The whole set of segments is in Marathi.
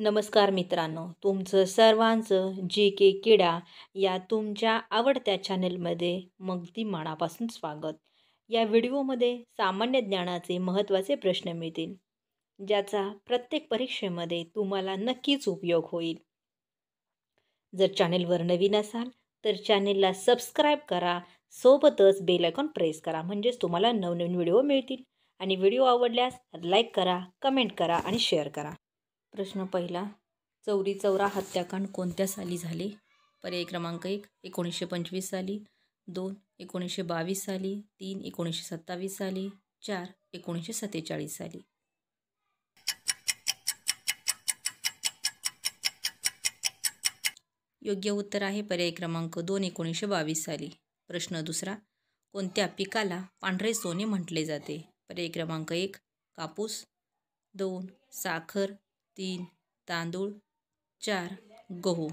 नमस्कार मित्रांनो तुमचं सर्वांचं जी के किडा या तुमच्या आवडत्या चॅनलमध्ये मग ती मनापासून स्वागत या व्हिडिओमध्ये सामान्य ज्ञानाचे महत्त्वाचे प्रश्न मिळतील ज्याचा प्रत्येक परीक्षेमध्ये तुम्हाला नक्कीच उपयोग होईल जर चॅनेलवर नवीन असाल तर चॅनेलला सबस्क्राईब करा सोबतच बेलायकॉन प्रेस करा म्हणजेच तुम्हाला नवनवीन व्हिडिओ मिळतील आणि व्हिडिओ आवडल्यास लाईक करा कमेंट करा आणि शेअर करा प्रश्न पहिला चौरी चौरा हत्याकांड कोणत्या साली झाले पर्याय क्रमांक एक एकोणीसशे पंचवीस साली दोन एकोणीसशे बावीस साली तीन एकोणीसशे सत्तावीस साली चार एकोणीसशे सत्तेचाळीस साली योग्य उत्तर आहे पर्याय क्रमांक दोन एकोणीसशे बावीस साली प्रश्न दुसरा कोणत्या पिकाला पांढरे सोने म्हटले जाते पर्याय क्रमांक एक कापूस दोन साखर तीन तांदूळ चार गहू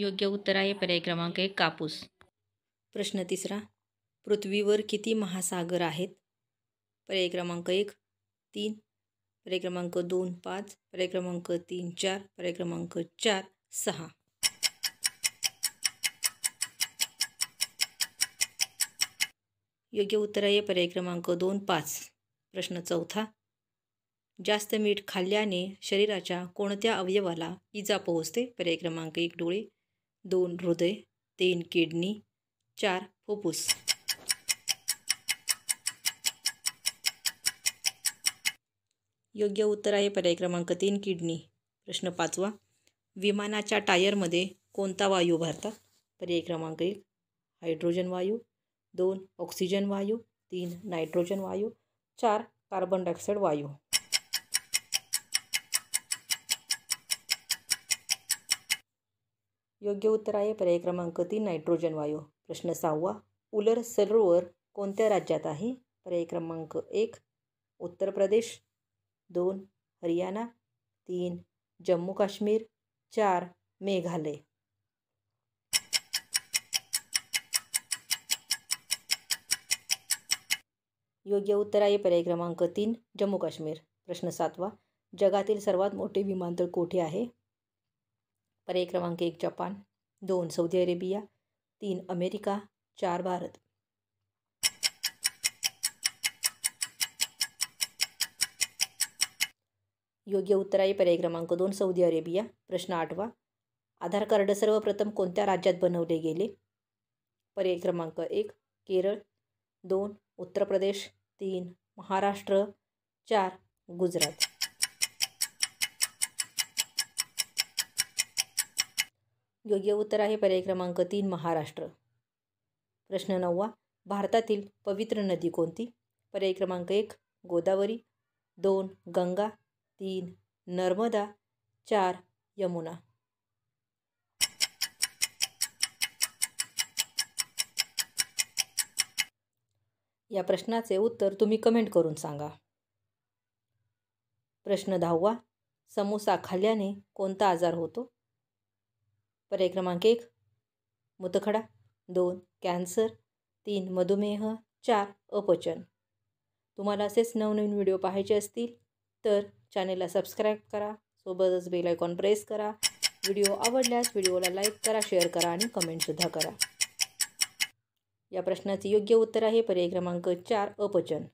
योग्य उत्तर आहे पर्याय क्रमांक एक कापूस प्रश्न तिसरा पृथ्वीवर किती महासागर आहेत पर्याय क्रमांक एक तीन पर्याय क्रमांक दोन पाच पर्याय क्रमांक तीन चार पर्याय क्रमांक चार सहा योग्य उत्तर आहे पर्याय क्रमांक दोन पाच प्रश्न चौथा जास्त मीठ खाल्ल्याने शरीराच्या कोणत्या अवयवाला इजा पोहोचते पर्याय क्रमांक एक डोळे दोन हृदय तीन किडनी चार फुफ्फुस योग्य उत्तर आहे पर्याय क्रमांक तीन किडनी प्रश्न पाचवा विमानाच्या टायरमध्ये कोणता वायू भरतात पर्याय क्रमांक एक हायड्रोजन वायू दोन ऑक्सिजन वायू तीन नायट्रोजन वायू चार कार्बन डायऑक्साईड वायू योग्य उत्तर आहे पर्याय क्रमांक तीन नायट्रोजन वायू प्रश्न सहावा उलर सरोवर कोणत्या राज्यात आहे पर्याय क्रमांक एक उत्तर प्रदेश दोन हरियाणा तीन जम्मू काश्मीर चार मेघालय योग्य उत्तर आहे पर्याय क्रमांक तीन जम्मू काश्मीर प्रश्न सातवा जगातील सर्वात मोठे विमानतळ कोठे आहे पर्याय क्रमांक एक जपान दोन सौदी अरेबिया तीन अमेरिका चार भारत योग्य उत्तर आहे पर्याय क्रमांक दोन सौदी अरेबिया प्रश्न आठवा आधार कार्ड सर्वप्रथम कोणत्या राज्यात बनवले गेले पर्याय क्रमांक एक केरळ दोन उत्तर प्रदेश तीन महाराष्ट्र चार गुजरात योग्य उत्तर आहे पर्याय क्रमांक तीन महाराष्ट्र प्रश्न नववा भारतातील पवित्र नदी कोणती पर्याय क्रमांक एक गोदावरी दोन गंगा तीन नर्मदा चार यमुना या प्रश्नाचे उत्तर तुम्ही कमेंट करून सांगा प्रश्न दहावा समोसा खाल्ल्याने कोणता आजार होतो पर्याय क्रमांक एक मुतखडा दोन कॅन्सर तीन मधुमेह चार अपचन तुम्हाला असेच नवनवीन व्हिडिओ पाहायचे असतील तर चॅनेलला सबस्क्राईब करा सोबतच बेल आयकॉन प्रेस करा व्हिडिओ आवडल्यास व्हिडिओला लाईक करा शेअर करा आणि कमेंटसुद्धा करा या प्रश्नाचे योग्य उत्तर आहे पर्याय क्रमांक चार अपचन